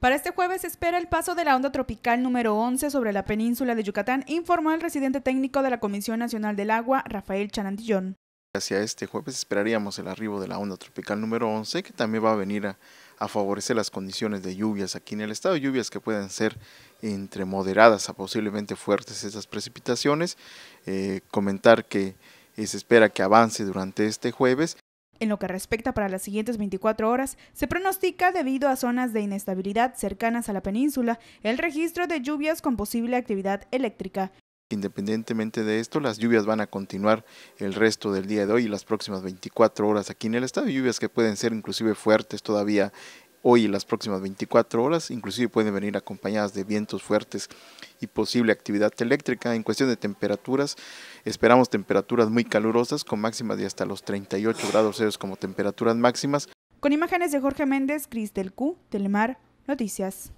Para este jueves se espera el paso de la onda tropical número 11 sobre la península de Yucatán, informó el residente técnico de la Comisión Nacional del Agua, Rafael Chanantillón. Hacia este jueves esperaríamos el arribo de la onda tropical número 11, que también va a venir a, favorecer las condiciones de lluvias aquí en el estado, lluvias que pueden ser entre moderadas a posiblemente fuertes esas precipitaciones. Eh, comentar que eh, se espera que avance durante este jueves en lo que respecta para las siguientes 24 horas, se pronostica debido a zonas de inestabilidad cercanas a la península el registro de lluvias con posible actividad eléctrica. Independientemente de esto, las lluvias van a continuar el resto del día de hoy y las próximas 24 horas aquí en el estado. Lluvias que pueden ser inclusive fuertes todavía hoy y las próximas 24 horas, inclusive pueden venir acompañadas de vientos fuertes y posible actividad eléctrica. En cuestión de temperaturas, esperamos temperaturas muy calurosas con máximas de hasta los 38 grados Celsius como temperaturas máximas. Con imágenes de Jorge Méndez, Cristel Q, Telemar, Noticias.